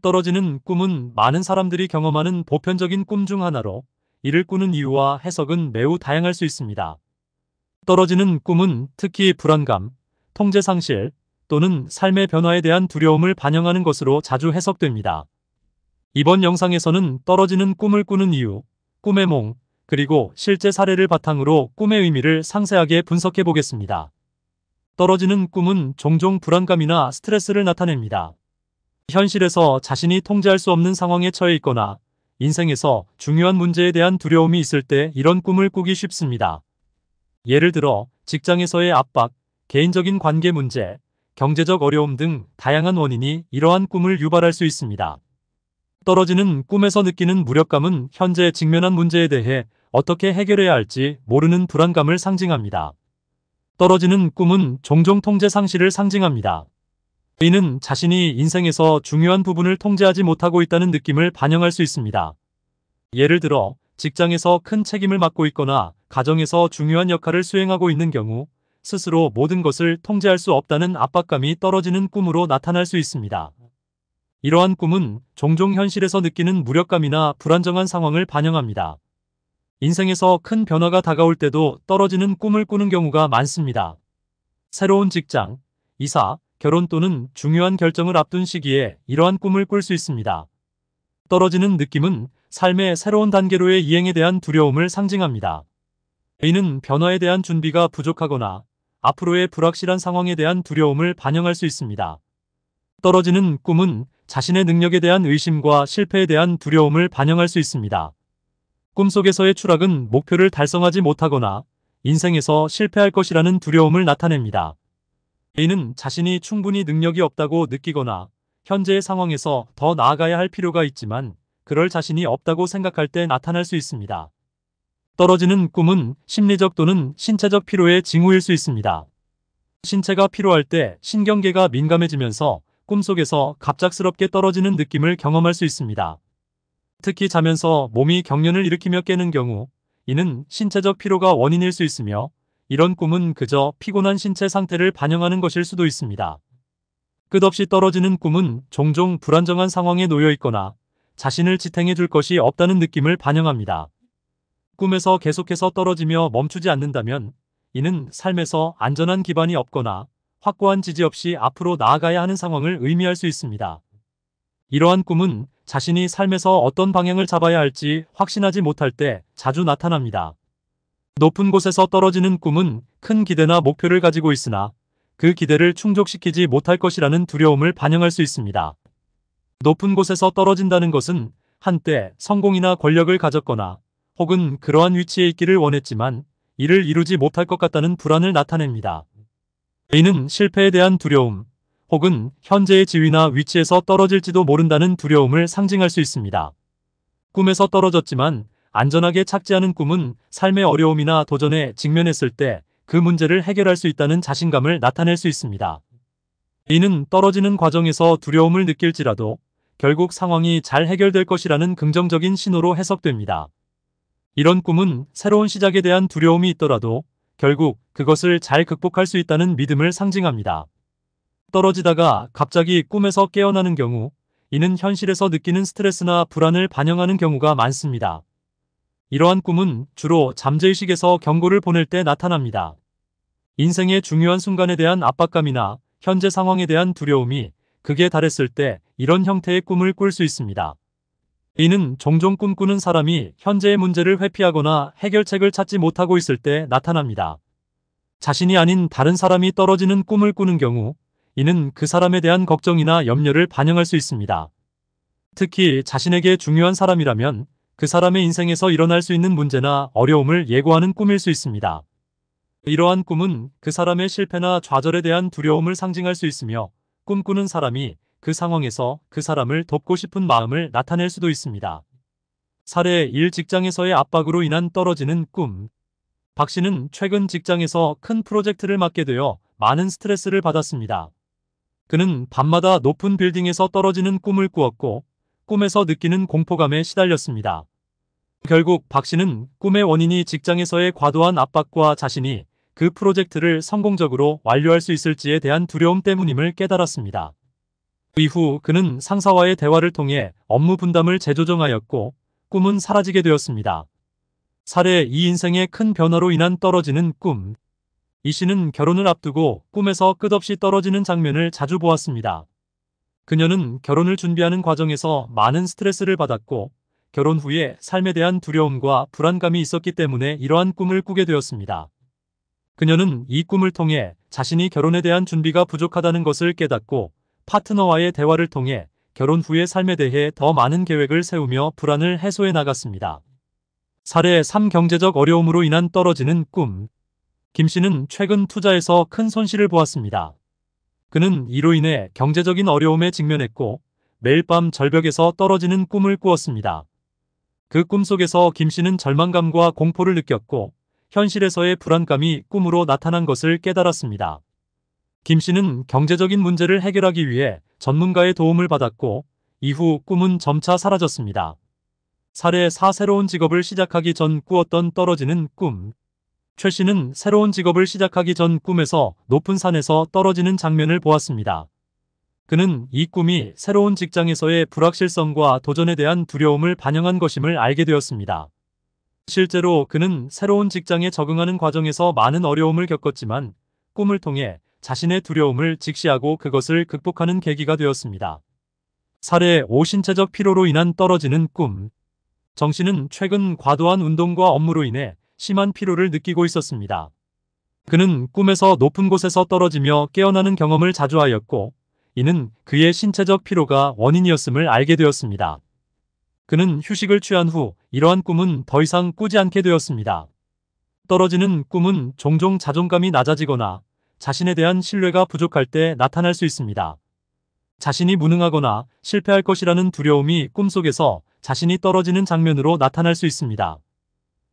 떨어지는 꿈은 많은 사람들이 경험하는 보편적인 꿈 중 하나로 이를 꾸는 이유와 해석은 매우 다양할 수 있습니다. 떨어지는 꿈은 특히 불안감, 통제 상실 또는 삶의 변화에 대한 두려움을 반영하는 것으로 자주 해석됩니다. 이번 영상에서는 떨어지는 꿈을 꾸는 이유, 꿈의 몽, 그리고 실제 사례를 바탕으로 꿈의 의미를 상세하게 분석해 보겠습니다. 떨어지는 꿈은 종종 불안감이나 스트레스를 나타냅니다. 현실에서 자신이 통제할 수 없는 상황에 처해 있거나 인생에서 중요한 문제에 대한 두려움이 있을 때 이런 꿈을 꾸기 쉽습니다. 예를 들어 직장에서의 압박, 개인적인 관계 문제, 경제적 어려움 등 다양한 원인이 이러한 꿈을 유발할 수 있습니다. 떨어지는 꿈에서 느끼는 무력감은 현재 직면한 문제에 대해 어떻게 해결해야 할지 모르는 불안감을 상징합니다. 떨어지는 꿈은 종종 통제 상실을 상징합니다. 이는 자신이 인생에서 중요한 부분을 통제하지 못하고 있다는 느낌을 반영할 수 있습니다. 예를 들어 직장에서 큰 책임을 맡고 있거나 가정에서 중요한 역할을 수행하고 있는 경우 스스로 모든 것을 통제할 수 없다는 압박감이 떨어지는 꿈으로 나타날 수 있습니다. 이러한 꿈은 종종 현실에서 느끼는 무력감이나 불안정한 상황을 반영합니다. 인생에서 큰 변화가 다가올 때도 떨어지는 꿈을 꾸는 경우가 많습니다. 새로운 직장, 이사, 결혼 또는 중요한 결정을 앞둔 시기에 이러한 꿈을 꿀 수 있습니다. 떨어지는 느낌은 삶의 새로운 단계로의 이행에 대한 두려움을 상징합니다. 이는 변화에 대한 준비가 부족하거나 앞으로의 불확실한 상황에 대한 두려움을 반영할 수 있습니다. 떨어지는 꿈은 자신의 능력에 대한 의심과 실패에 대한 두려움을 반영할 수 있습니다. 꿈속에서의 추락은 목표를 달성하지 못하거나 인생에서 실패할 것이라는 두려움을 나타냅니다. A는 자신이 충분히 능력이 없다고 느끼거나 현재의 상황에서 더 나아가야 할 필요가 있지만 그럴 자신이 없다고 생각할 때 나타날 수 있습니다. 떨어지는 꿈은 심리적 또는 신체적 피로의 징후일 수 있습니다. 신체가 피로할 때 신경계가 민감해지면서 꿈속에서 갑작스럽게 떨어지는 느낌을 경험할 수 있습니다. 특히 자면서 몸이 경련을 일으키며 깨는 경우 이는 신체적 피로가 원인일 수 있으며 이런 꿈은 그저 피곤한 신체 상태를 반영하는 것일 수도 있습니다. 끝없이 떨어지는 꿈은 종종 불안정한 상황에 놓여 있거나 자신을 지탱해 줄 것이 없다는 느낌을 반영합니다. 꿈에서 계속해서 떨어지며 멈추지 않는다면 이는 삶에서 안전한 기반이 없거나 확고한 지지 없이 앞으로 나아가야 하는 상황을 의미할 수 있습니다. 이러한 꿈은 자신이 삶에서 어떤 방향을 잡아야 할지 확신하지 못할 때 자주 나타납니다. 높은 곳에서 떨어지는 꿈은 큰 기대나 목표를 가지고 있으나 그 기대를 충족시키지 못할 것이라는 두려움을 반영할 수 있습니다. 높은 곳에서 떨어진다는 것은 한때 성공이나 권력을 가졌거나 혹은 그러한 위치에 있기를 원했지만 이를 이루지 못할 것 같다는 불안을 나타냅니다. A는 실패에 대한 두려움 혹은 현재의 지위나 위치에서 떨어질지도 모른다는 두려움을 상징할 수 있습니다. 꿈에서 떨어졌지만 안전하게 착지하는 꿈은 삶의 어려움이나 도전에 직면했을 때 그 문제를 해결할 수 있다는 자신감을 나타낼 수 있습니다. 이는 떨어지는 과정에서 두려움을 느낄지라도 결국 상황이 잘 해결될 것이라는 긍정적인 신호로 해석됩니다. 이런 꿈은 새로운 시작에 대한 두려움이 있더라도 결국 그것을 잘 극복할 수 있다는 믿음을 상징합니다. 떨어지다가 갑자기 꿈에서 깨어나는 경우 이는 현실에서 느끼는 스트레스나 불안을 반영하는 경우가 많습니다. 이러한 꿈은 주로 잠재의식에서 경고를 보낼 때 나타납니다. 인생의 중요한 순간에 대한 압박감이나 현재 상황에 대한 두려움이 극에 달했을 때 이런 형태의 꿈을 꿀 수 있습니다. 이는 종종 꿈꾸는 사람이 현재의 문제를 회피하거나 해결책을 찾지 못하고 있을 때 나타납니다. 자신이 아닌 다른 사람이 떨어지는 꿈을 꾸는 경우 이는 그 사람에 대한 걱정이나 염려를 반영할 수 있습니다. 특히 자신에게 중요한 사람이라면 그 사람의 인생에서 일어날 수 있는 문제나 어려움을 예고하는 꿈일 수 있습니다. 이러한 꿈은 그 사람의 실패나 좌절에 대한 두려움을 상징할 수 있으며 꿈꾸는 사람이 그 상황에서 그 사람을 돕고 싶은 마음을 나타낼 수도 있습니다. 사례 1 직장에서의 압박으로 인한 떨어지는 꿈. 박 씨는 최근 직장에서 큰 프로젝트를 맡게 되어 많은 스트레스를 받았습니다. 그는 밤마다 높은 빌딩에서 떨어지는 꿈을 꾸었고 꿈에서 느끼는 공포감에 시달렸습니다. 결국 박 씨는 꿈의 원인이 직장에서의 과도한 압박과 자신이 그 프로젝트를 성공적으로 완료할 수 있을지에 대한 두려움 때문임을 깨달았습니다. 이후 그는 상사와의 대화를 통해 업무 분담을 재조정하였고 꿈은 사라지게 되었습니다. 사례 이 인생의 큰 변화로 인한 떨어지는 꿈. 이 씨는 결혼을 앞두고 꿈에서 끝없이 떨어지는 장면을 자주 보았습니다. 그녀는 결혼을 준비하는 과정에서 많은 스트레스를 받았고 결혼 후에 삶에 대한 두려움과 불안감이 있었기 때문에 이러한 꿈을 꾸게 되었습니다. 그녀는 이 꿈을 통해 자신이 결혼에 대한 준비가 부족하다는 것을 깨닫고 파트너와의 대화를 통해 결혼 후의 삶에 대해 더 많은 계획을 세우며 불안을 해소해 나갔습니다. 사례 3 경제적 어려움으로 인한 떨어지는 꿈 김 씨는 최근 투자에서 큰 손실을 보았습니다. 그는 이로 인해 경제적인 어려움에 직면했고 매일 밤 절벽에서 떨어지는 꿈을 꾸었습니다. 그 꿈속에서 김 씨는 절망감과 공포를 느꼈고 현실에서의 불안감이 꿈으로 나타난 것을 깨달았습니다. 김 씨는 경제적인 문제를 해결하기 위해 전문가의 도움을 받았고 이후 꿈은 점차 사라졌습니다. 사례 4 새로운 직업을 시작하기 전 꾸었던 떨어지는 꿈최 씨는 새로운 직업을 시작하기 전 꿈에서 높은 산에서 떨어지는 장면을 보았습니다. 그는 이 꿈이 새로운 직장에서의 불확실성과 도전에 대한 두려움을 반영한 것임을 알게 되었습니다. 실제로 그는 새로운 직장에 적응하는 과정에서 많은 어려움을 겪었지만 꿈을 통해 자신의 두려움을 직시하고 그것을 극복하는 계기가 되었습니다. 사례 5신체적 피로로 인한 떨어지는 꿈정 씨는 최근 과도한 운동과 업무로 인해 심한 피로를 느끼고 있었습니다. 그는 꿈에서 높은 곳에서 떨어지며 깨어나는 경험을 자주 하였고 이는 그의 신체적 피로가 원인이었음을 알게 되었습니다. 그는 휴식을 취한 후 이러한 꿈은 더 이상 꾸지 않게 되었습니다. 떨어지는 꿈은 종종 자존감이 낮아지거나 자신에 대한 신뢰가 부족할 때 나타날 수 있습니다. 자신이 무능하거나 실패할 것이라는 두려움이 꿈속에서 자신이 떨어지는 장면으로 나타날 수 있습니다.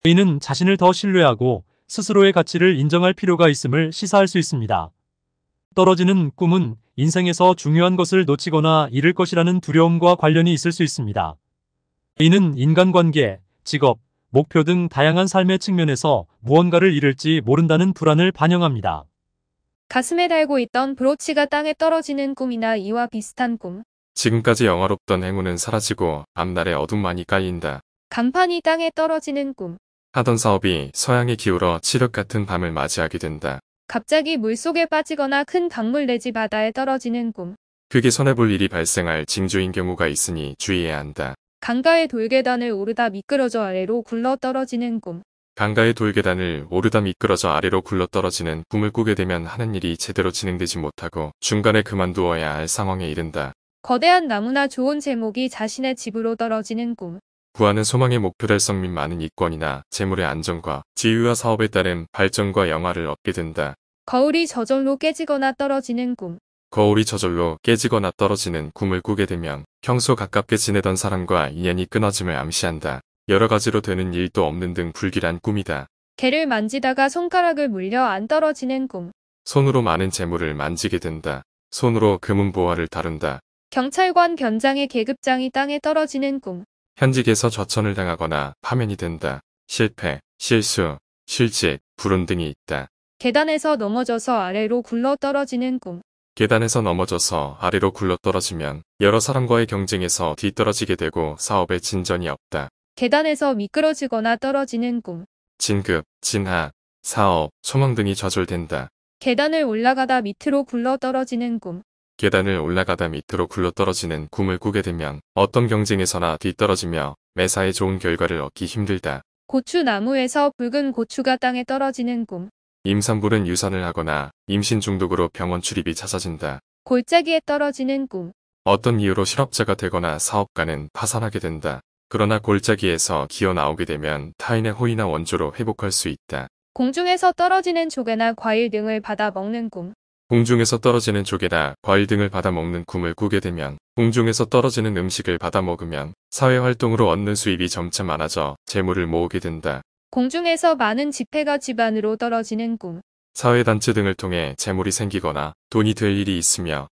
이는 자신을 더 신뢰하고 스스로의 가치를 인정할 필요가 있음을 시사할 수 있습니다. 떨어지는 꿈은 인생에서 중요한 것을 놓치거나 잃을 것이라는 두려움과 관련이 있을 수 있습니다. 이는 인간관계, 직업, 목표 등 다양한 삶의 측면에서 무언가를 잃을지 모른다는 불안을 반영합니다. 가슴에 달고 있던 브로치가 땅에 떨어지는 꿈이나 이와 비슷한 꿈. 지금까지 영화롭던 행운은 사라지고 앞날의 어둠만이 깔린다. 간판이 땅에 떨어지는 꿈. 하던 사업이 서양에 기울어 치흑 같은 밤을 맞이하게 된다. 갑자기 물속에 빠지거나 큰 강물 내지 바다에 떨어지는 꿈. 그게 손해볼 일이 발생할 징조인 경우가 있으니 주의해야 한다. 강가의 돌계단을 오르다 미끄러져 아래로 굴러 떨어지는 꿈. 강가의 돌계단을 오르다 미끄러져 아래로 굴러 떨어지는 꿈을 꾸게 되면 하는 일이 제대로 진행되지 못하고 중간에 그만두어야 할 상황에 이른다. 거대한 나무나 좋은 제목이 자신의 집으로 떨어지는 꿈. 구하는 소망의 목표 달성 및 많은 이권이나 재물의 안정과 지위와 사업에 따른 발전과 영화를 얻게 된다. 거울이 저절로 깨지거나 떨어지는 꿈. 거울이 저절로 깨지거나 떨어지는 꿈을 꾸게 되면 평소 가깝게 지내던 사람과 인연이 끊어짐을 암시한다. 여러 가지로 되는 일도 없는 등 불길한 꿈이다. 개를 만지다가 손가락을 물려 안 떨어지는 꿈. 손으로 많은 재물을 만지게 된다. 손으로 금은 보화를 다룬다. 경찰관 견장의 계급장이 땅에 떨어지는 꿈. 현직에서 저천을 당하거나 파면이 된다. 실패, 실수, 실직, 불운 등이 있다. 계단에서 넘어져서 아래로 굴러 떨어지는 꿈. 계단에서 넘어져서 아래로 굴러 떨어지면 여러 사람과의 경쟁에서 뒤떨어지게 되고 사업에 진전이 없다. 계단에서 미끄러지거나 떨어지는 꿈. 진급, 진하, 사업, 소망 등이 좌절된다. 계단을 올라가다 밑으로 굴러 떨어지는 꿈. 계단을 올라가다 밑으로 굴러떨어지는 꿈을 꾸게 되면 어떤 경쟁에서나 뒤떨어지며 매사에 좋은 결과를 얻기 힘들다. 고추나무에서 붉은 고추가 땅에 떨어지는 꿈. 임산부는 유산을 하거나 임신 중독으로 병원 출입이 잦아진다. 골짜기에 떨어지는 꿈. 어떤 이유로 실업자가 되거나 사업가는 파산하게 된다. 그러나 골짜기에서 기어 나오게 되면 타인의 호의나 원조로 회복할 수 있다. 공중에서 떨어지는 조개나 과일 등을 받아 먹는 꿈. 공중에서 떨어지는 조개나 과일 등을 받아 먹는 꿈을 꾸게 되면 공중에서 떨어지는 음식을 받아 먹으면 사회활동으로 얻는 수입이 점차 많아져 재물을 모으게 된다. 공중에서 많은 지폐가 집안으로 떨어지는 꿈. 사회단체 등을 통해 재물이 생기거나 돈이 될 일이 있으며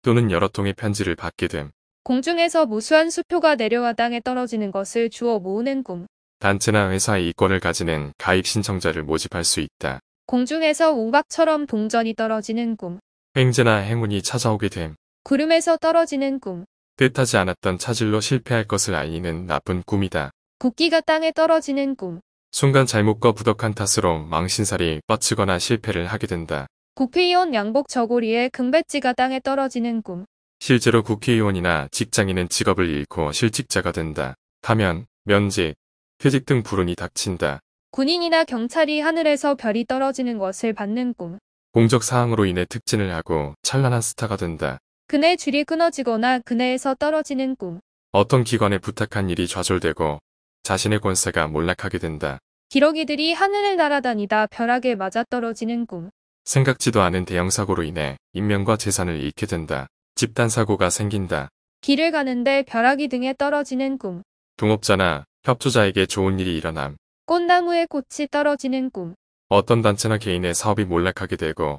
또는 여러 통의 편지를 받게 됨. 공중에서 무수한 수표가 내려와 땅에 떨어지는 것을 주워 모으는 꿈. 단체나 회사의 이권을 가지는 가입 신청자를 모집할 수 있다. 공중에서 우박처럼 동전이 떨어지는 꿈. 횡재나 행운이 찾아오게 됨. 구름에서 떨어지는 꿈. 뜻하지 않았던 차질로 실패할 것을 알리는 나쁜 꿈이다. 국기가 땅에 떨어지는 꿈. 순간 잘못과 부덕한 탓으로 망신살이 뻗치거나 실패를 하게 된다. 국회의원 양복 저고리에 금배지가 땅에 떨어지는 꿈. 실제로 국회의원이나 직장인은 직업을 잃고 실직자가 된다. 가면, 면직, 퇴직 등 불운이 닥친다. 군인이나 경찰이 하늘에서 별이 떨어지는 것을 받는 꿈. 공적 사항으로 인해 특진을 하고 찬란한 스타가 된다. 그네 줄이 끊어지거나 그네에서 떨어지는 꿈. 어떤 기관에 부탁한 일이 좌절되고 자신의 권세가 몰락하게 된다. 기러기들이 하늘을 날아다니다 벼락에 맞아떨어지는 꿈. 생각지도 않은 대형 사고로 인해 인명과 재산을 잃게 된다. 집단 사고가 생긴다. 길을 가는데 벼락이 등에 떨어지는 꿈. 동업자나 협조자에게 좋은 일이 일어남. 꽃나무에 꽃이 떨어지는 꿈. 어떤 단체나 개인의 사업이 몰락하게 되고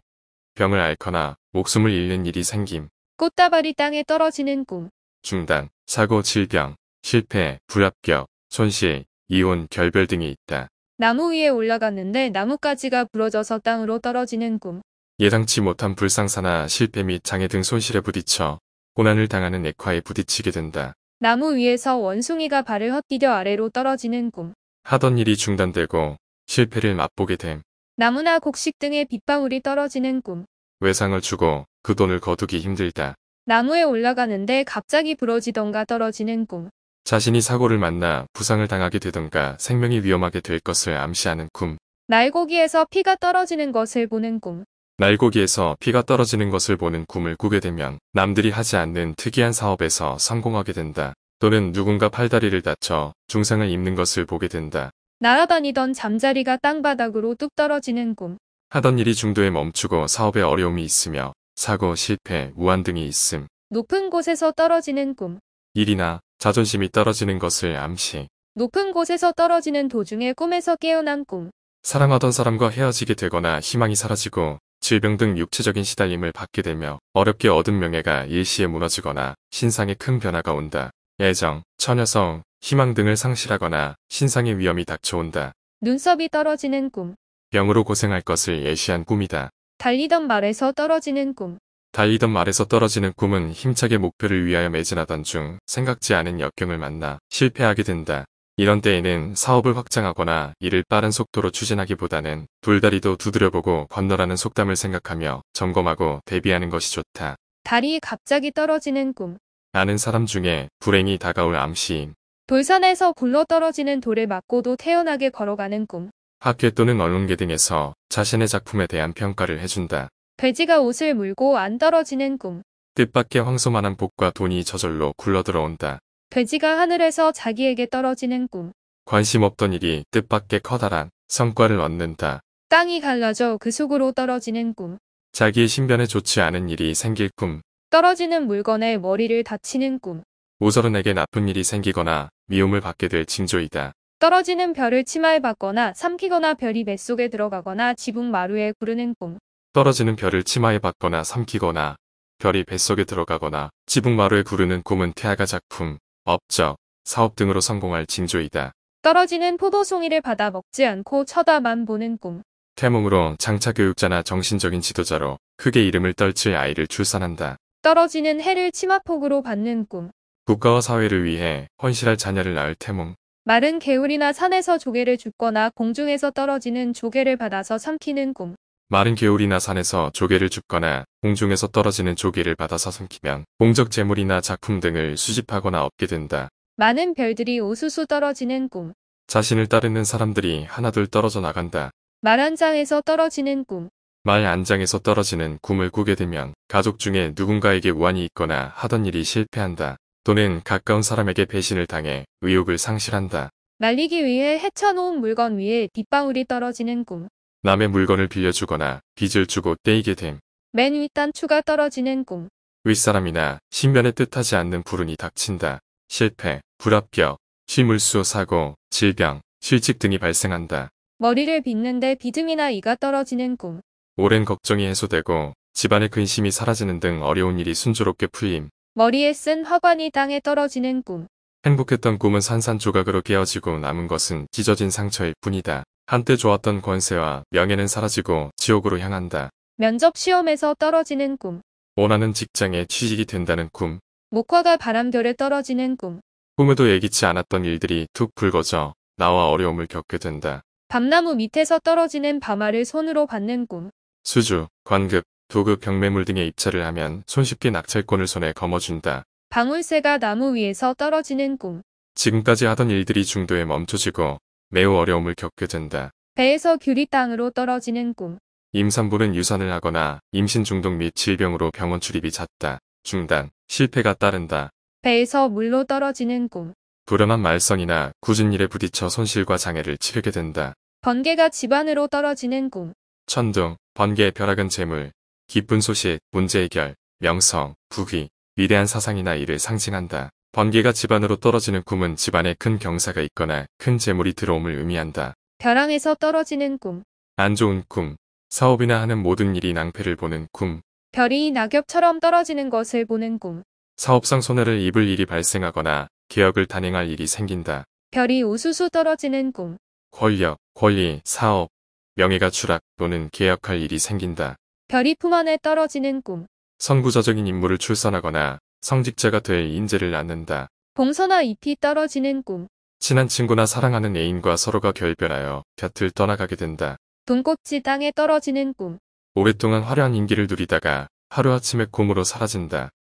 병을 앓거나 목숨을 잃는 일이 생김. 꽃다발이 땅에 떨어지는 꿈. 중단, 사고, 질병, 실패, 불합격, 손실, 이혼, 결별 등이 있다. 나무 위에 올라갔는데 나뭇가지가 부러져서 땅으로 떨어지는 꿈. 예상치 못한 불상사나 실패 및 장애 등 손실에 부딪혀 고난을 당하는 액화에 부딪히게 된다. 나무 위에서 원숭이가 발을 헛디뎌 아래로 떨어지는 꿈. 하던 일이 중단되고 실패를 맛보게 됨. 나무나 곡식 등의 빗방울이 떨어지는 꿈. 외상을 주고 그 돈을 거두기 힘들다. 나무에 올라가는데 갑자기 부러지던가 떨어지는 꿈. 자신이 사고를 만나 부상을 당하게 되던가 생명이 위험하게 될 것을 암시하는 꿈. 날고기에서 피가 떨어지는 것을 보는 꿈. 날고기에서 피가 떨어지는 것을 보는 꿈을 꾸게 되면 남들이 하지 않는 특이한 사업에서 성공하게 된다. 또는 누군가 팔다리를 다쳐 중상을 입는 것을 보게 된다. 날아다니던 잠자리가 땅바닥으로 뚝 떨어지는 꿈. 하던 일이 중도에 멈추고 사업에 어려움이 있으며 사고, 실패, 우한 등이 있음. 높은 곳에서 떨어지는 꿈. 일이나 자존심이 떨어지는 것을 암시. 높은 곳에서 떨어지는 도중에 꿈에서 깨어난 꿈. 사랑하던 사람과 헤어지게 되거나 희망이 사라지고 질병 등 육체적인 시달림을 받게 되며 어렵게 얻은 명예가 일시에 무너지거나 신상에 큰 변화가 온다. 애정, 처녀성, 희망 등을 상실하거나 신상의 위험이 닥쳐온다. 눈썹이 떨어지는 꿈. 병으로 고생할 것을 예시한 꿈이다. 달리던 말에서 떨어지는 꿈. 달리던 말에서 떨어지는 꿈은 힘차게 목표를 위하여 매진하던 중 생각지 않은 역경을 만나 실패하게 된다. 이런 때에는 사업을 확장하거나 이를 빠른 속도로 추진하기보다는 돌다리도 두드려보고 건너라는 속담을 생각하며 점검하고 대비하는 것이 좋다. 다리 갑자기 떨어지는 꿈. 아는 사람 중에 불행이 다가올 암시인 돌산에서 굴러 떨어지는 돌을 맞고도 태연하게 걸어가는 꿈. 학회 또는 언론계 등에서 자신의 작품에 대한 평가를 해준다. 돼지가 옷을 물고 안 떨어지는 꿈. 뜻밖의 황소만한 복과 돈이 저절로 굴러들어온다. 돼지가 하늘에서 자기에게 떨어지는 꿈. 관심 없던 일이 뜻밖의 커다란 성과를 얻는다. 땅이 갈라져 그 속으로 떨어지는 꿈. 자기의 신변에 좋지 않은 일이 생길 꿈. 떨어지는 물건에 머리를 다치는 꿈. 오서른에게 나쁜 일이 생기거나 미움을 받게 될 징조이다. 떨어지는 별을 치마에 박거나 삼키거나 별이 뱃속에 들어가거나 지붕 마루에 구르는 꿈. 떨어지는 별을 치마에 박거나 삼키거나 별이 뱃속에 들어가거나 지붕 마루에 구르는 꿈은 태아가 작품, 업적, 사업 등으로 성공할 징조이다. 떨어지는 포도송이를 받아 먹지 않고 쳐다만 보는 꿈. 태몽으로 장차 교육자나 정신적인 지도자로 크게 이름을 떨칠 아이를 출산한다. 떨어지는 해를 치마폭으로 받는 꿈. 국가와 사회를 위해 헌신할 자녀를 낳을 태몽. 마른 개울이나 산에서 조개를 줍거나 공중에서 떨어지는 조개를 받아서 삼키는 꿈. 마른 개울이나 산에서 조개를 줍거나 공중에서 떨어지는 조개를 받아서 삼키면 공적 재물이나 작품 등을 수집하거나 얻게 된다. 많은 별들이 우수수 떨어지는 꿈. 자신을 따르는 사람들이 하나둘 떨어져 나간다. 말한 장에서 떨어지는 꿈. 말 안장에서 떨어지는 꿈을 꾸게 되면 가족 중에 누군가에게 우환이 있거나 하던 일이 실패한다. 또는 가까운 사람에게 배신을 당해 의욕을 상실한다. 날리기 위해 헤쳐놓은 물건 위에 빗방울이 떨어지는 꿈. 남의 물건을 빌려주거나 빚을 주고 떼이게 됨. 맨 윗단추가 떨어지는 꿈. 윗사람이나 신변에 뜻하지 않는 불운이 닥친다. 실패, 불합격, 실물수 사고, 질병, 실직 등이 발생한다. 머리를 빗는데 비듬이나 이가 떨어지는 꿈. 오랜 걱정이 해소되고 집안의 근심이 사라지는 등 어려운 일이 순조롭게 풀림. 머리에 쓴 화관이 땅에 떨어지는 꿈. 행복했던 꿈은 산산조각으로 깨어지고 남은 것은 찢어진 상처일 뿐이다. 한때 좋았던 권세와 명예는 사라지고 지옥으로 향한다. 면접 시험에서 떨어지는 꿈. 원하는 직장에 취직이 된다는 꿈. 목화가 바람결에 떨어지는 꿈. 꿈에도 예기치 않았던 일들이 툭불거져 나와 어려움을 겪게 된다. 밤나무 밑에서 떨어지는 밤알을 손으로 받는 꿈. 수주, 관급, 도급 경매물 등의 입찰을 하면 손쉽게 낙찰권을 손에 거머쥔다. 방울새가 나무 위에서 떨어지는 꿈. 지금까지 하던 일들이 중도에 멈춰지고 매우 어려움을 겪게 된다. 배에서 귤이 땅으로 떨어지는 꿈. 임산부는 유산을 하거나 임신 중독 및 질병으로 병원 출입이 잦다. 중단, 실패가 따른다. 배에서 물로 떨어지는 꿈. 불안한 말썽이나 굳은 일에 부딪혀 손실과 장애를 치르게 된다. 번개가 집안으로 떨어지는 꿈. 천둥, 번개, 벼락은 재물, 기쁜 소식, 문제 해결, 명성, 부귀, 위대한 사상이나 일을 상징한다. 번개가 집안으로 떨어지는 꿈은 집안에 큰 경사가 있거나 큰 재물이 들어옴을 의미한다. 벼랑에서 떨어지는 꿈. 안 좋은 꿈. 사업이나 하는 모든 일이 낭패를 보는 꿈. 별이 낙엽처럼 떨어지는 것을 보는 꿈. 사업상 손해를 입을 일이 발생하거나 개혁을 단행할 일이 생긴다. 별이 우수수 떨어지는 꿈. 권력, 권리, 사업, 명예가 추락 또는 계약할 일이 생긴다. 별이 품 안에 떨어지는 꿈. 선구자적인 인물을 출산하거나 성직자가 될 인재를 낳는다. 봉선화 잎이 떨어지는 꿈. 친한 친구나 사랑하는 애인과 서로가 결별하여 곁을 떠나가게 된다. 돈꼭지 땅에 떨어지는 꿈. 오랫동안 화려한 인기를 누리다가 하루아침에 곰으로 사라진다.